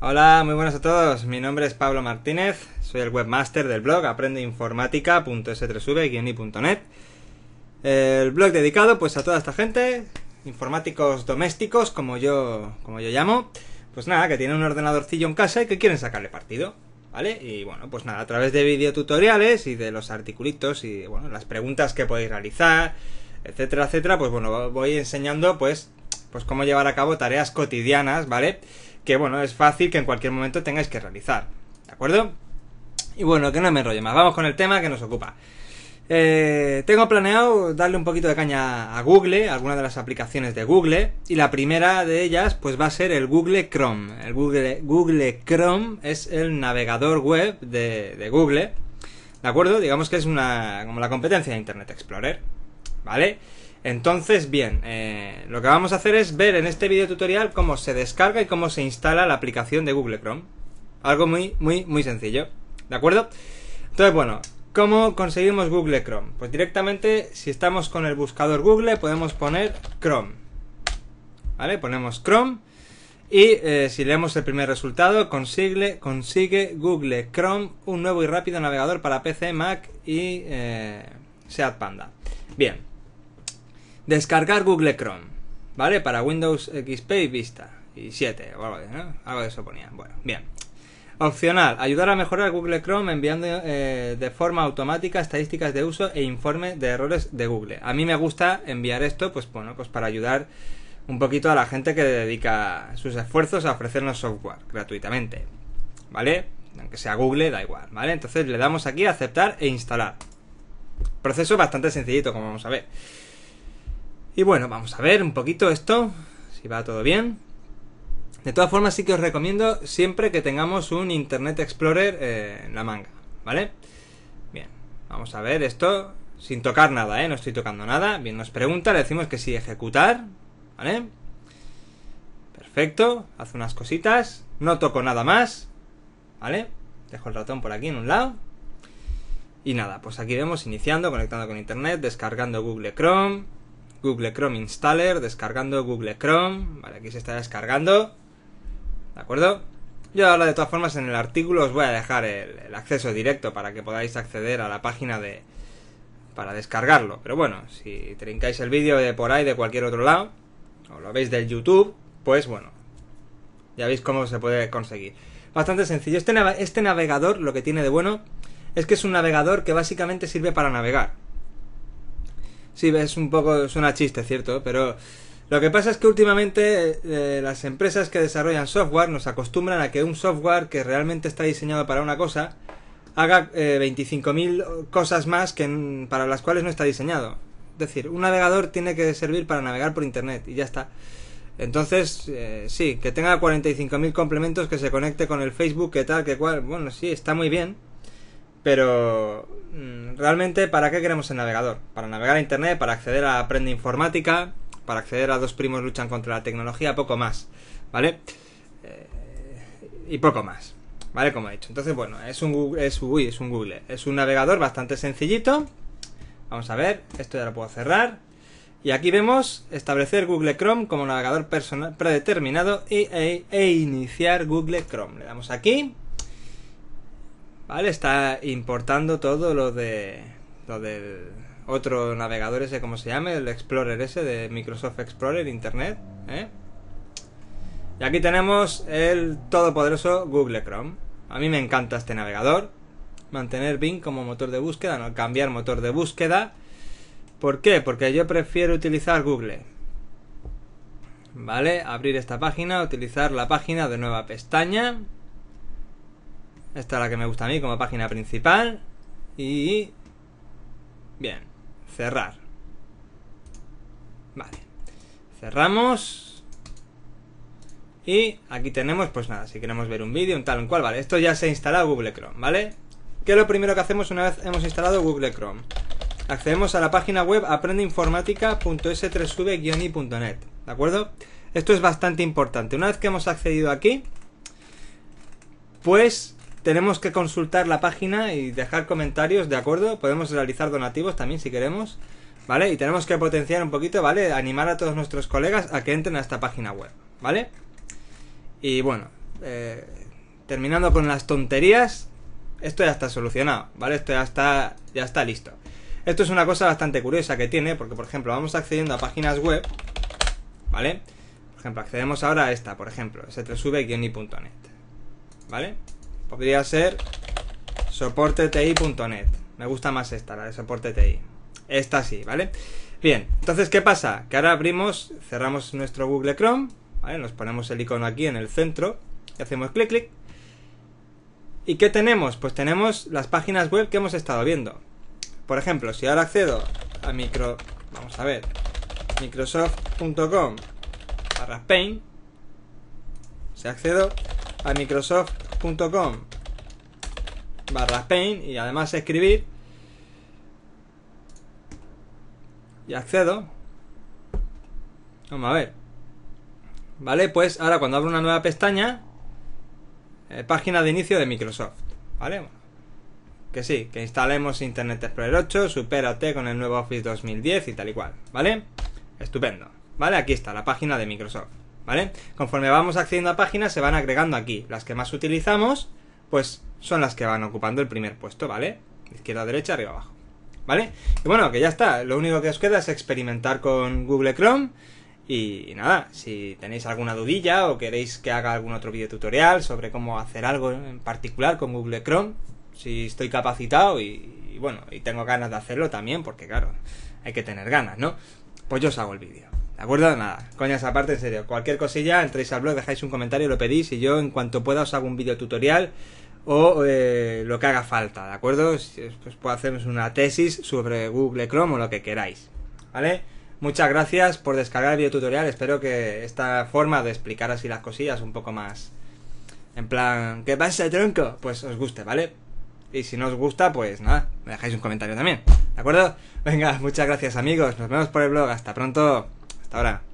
Hola, muy buenas a todos. Mi nombre es Pablo Martínez, soy el webmaster del blog aprendeinformáticas 3 v El blog dedicado pues a toda esta gente, informáticos domésticos como yo como yo llamo, pues nada, que tienen un ordenadorcillo en casa y que quieren sacarle partido, ¿vale? Y bueno, pues nada, a través de videotutoriales y de los articulitos y bueno, las preguntas que podéis realizar, etcétera, etcétera, pues bueno, voy enseñando pues pues cómo llevar a cabo tareas cotidianas, ¿vale? vale que bueno, es fácil que en cualquier momento tengáis que realizar. ¿De acuerdo? Y bueno, que no me enrolle más, vamos con el tema que nos ocupa. Eh, tengo planeado darle un poquito de caña a Google, a alguna de las aplicaciones de Google, y la primera de ellas pues va a ser el Google Chrome. El Google, Google Chrome es el navegador web de, de Google, ¿de acuerdo? Digamos que es una como la competencia de Internet Explorer. ¿vale? Entonces, bien, eh, lo que vamos a hacer es ver en este video tutorial cómo se descarga y cómo se instala la aplicación de Google Chrome. Algo muy, muy, muy sencillo, ¿de acuerdo? Entonces, bueno, ¿cómo conseguimos Google Chrome? Pues directamente, si estamos con el buscador Google, podemos poner Chrome, ¿vale? Ponemos Chrome y eh, si leemos el primer resultado, consigue, consigue Google Chrome un nuevo y rápido navegador para PC, Mac y eh, Seat Panda. Bien. Descargar Google Chrome, ¿vale? Para Windows XP y Vista. Y 7, o algo de, algo de eso ponía. Bueno, bien. Opcional, ayudar a mejorar Google Chrome enviando eh, de forma automática estadísticas de uso e informe de errores de Google. A mí me gusta enviar esto, pues bueno, pues para ayudar un poquito a la gente que dedica sus esfuerzos a ofrecernos software gratuitamente. ¿Vale? Aunque sea Google, da igual, ¿vale? Entonces le damos aquí a aceptar e instalar. Proceso bastante sencillito, como vamos a ver. Y bueno, vamos a ver un poquito esto, si va todo bien. De todas formas, sí que os recomiendo siempre que tengamos un Internet Explorer eh, en la manga, ¿vale? Bien, vamos a ver esto sin tocar nada, ¿eh? No estoy tocando nada. Bien, nos pregunta, le decimos que sí, ejecutar, ¿vale? Perfecto, hace unas cositas, no toco nada más, ¿vale? Dejo el ratón por aquí en un lado. Y nada, pues aquí vemos iniciando, conectando con Internet, descargando Google Chrome Google Chrome Installer, descargando Google Chrome, vale, aquí se está descargando, ¿de acuerdo? Yo ahora de todas formas en el artículo os voy a dejar el, acceso directo para que podáis acceder a la página de... para descargarlo, pero bueno, si trincáis el vídeo de por ahí, de cualquier otro lado, o lo veis del YouTube, pues bueno, ya veis cómo se puede conseguir. Bastante sencillo. este, este navegador lo que tiene de bueno es que es un navegador que básicamente sirve para navegar. Sí, es un poco, es una chiste, cierto, pero lo que pasa es que últimamente eh, eh, las empresas que desarrollan software nos acostumbran a que un software que realmente está diseñado para una cosa haga 25.000 eh, cosas más que, para las cuales no está diseñado. Es decir, un navegador tiene que servir para navegar por Internet y ya está. Entonces, sí, que tenga 45.000 complementos, que se conecte con el Facebook, que tal, que cual. Bueno, sí, está muy bien pero mm, realmente, ¿para qué queremos el navegador? Para navegar a Internet, para acceder a Aprende Informática, para acceder a Dos Primos Luchan contra la Tecnología, poco más, ¿vale? Eh, y poco más, ¿vale? Como he dicho. Entonces, bueno, es un, Google, es, un Google, es un navegador bastante sencillito. Vamos a ver, esto ya lo puedo cerrar. Y aquí vemos establecer Google Chrome como navegador personal predeterminado e, e iniciar Google Chrome. Le damos aquí. Vale, está importando todo lo de lo del otro navegador ese, como se llame, el Explorer ese de Microsoft Explorer Internet, ¿eh? Y aquí tenemos el todopoderoso Google Chrome. A mí me encanta este navegador. Mantener Bing como motor de búsqueda, no cambiar motor de búsqueda. ¿Por qué? Porque yo prefiero utilizar Google. ¿Vale? Abrir esta página, utilizar la página de nueva pestaña. Esta es la que me gusta a mí como página principal. Y... Bien. Cerrar. Vale. Cerramos. Y aquí tenemos, pues nada, si queremos ver un vídeo, un tal, un cual, vale. Esto ya se ha instalado Google Chrome, ¿vale? ¿Qué es lo primero que hacemos una vez hemos instalado Google Chrome? Accedemos a la página web aprendeinformática.s3v-i.net, ¿de acuerdo? Esto es bastante importante. Una vez que hemos accedido aquí, pues tenemos que consultar la página y dejar comentarios, ¿de acuerdo? Podemos realizar donativos también si queremos, ¿vale? Y tenemos que potenciar un poquito, ¿vale? Animar a todos nuestros colegas a que entren a esta página web, ¿vale? Y bueno, eh, terminando con las tonterías, esto ya está solucionado, ¿vale? Esto ya está, ya está listo. Esto es una cosa bastante curiosa que tiene, porque por ejemplo, vamos accediendo a páginas web, ¿vale? Por ejemplo, accedemos ahora a esta, por ejemplo, s 3 punto net, vale Podría ser soporteti.net. Me gusta más esta, la de soporte TI. Esta sí, ¿vale? Bien, entonces, ¿qué pasa? Que ahora abrimos, cerramos nuestro Google Chrome, ¿vale? Nos ponemos el icono aquí en el centro y hacemos clic, clic. ¿Y qué tenemos? Pues tenemos las páginas web que hemos estado viendo. Por ejemplo, si ahora accedo a micro, vamos a ver, microsoft.com barra Paint, si accedo a Microsoft com barra paint y además escribir y accedo vamos a ver vale pues ahora cuando abro una nueva pestaña eh, página de inicio de Microsoft vale que sí que instalemos Internet Explorer 8 supérate con el nuevo Office 2010 y tal y cual vale estupendo vale aquí está la página de Microsoft ¿vale? Conforme vamos accediendo a páginas, se van agregando aquí. Las que más utilizamos, pues son las que van ocupando el primer puesto, ¿vale? Izquierda, derecha, arriba, abajo. ¿Vale? Y bueno, que ya está. Lo único que os queda es experimentar con Google Chrome. Y nada, si tenéis alguna dudilla o queréis que haga algún otro video tutorial sobre cómo hacer algo en particular con Google Chrome, si estoy capacitado y, y bueno, y tengo ganas de hacerlo también, porque claro, hay que tener ganas, ¿no? Pues yo os hago el vídeo. ¿De acuerdo? Nada, coñas aparte, en serio. Cualquier cosilla, entréis al blog, dejáis un comentario, lo pedís y yo en cuanto pueda os hago un video tutorial o eh, lo que haga falta, ¿de acuerdo? Pues puedo hacernos una tesis sobre Google Chrome o lo que queráis, ¿vale? Muchas gracias por descargar el video tutorial, espero que esta forma de explicar así las cosillas un poco más... En plan, ¿qué pasa, tronco? Pues os guste, ¿vale? Y si no os gusta, pues nada, me dejáis un comentario también, ¿de acuerdo? Venga, muchas gracias amigos, nos vemos por el blog, hasta pronto. Hasta ahora.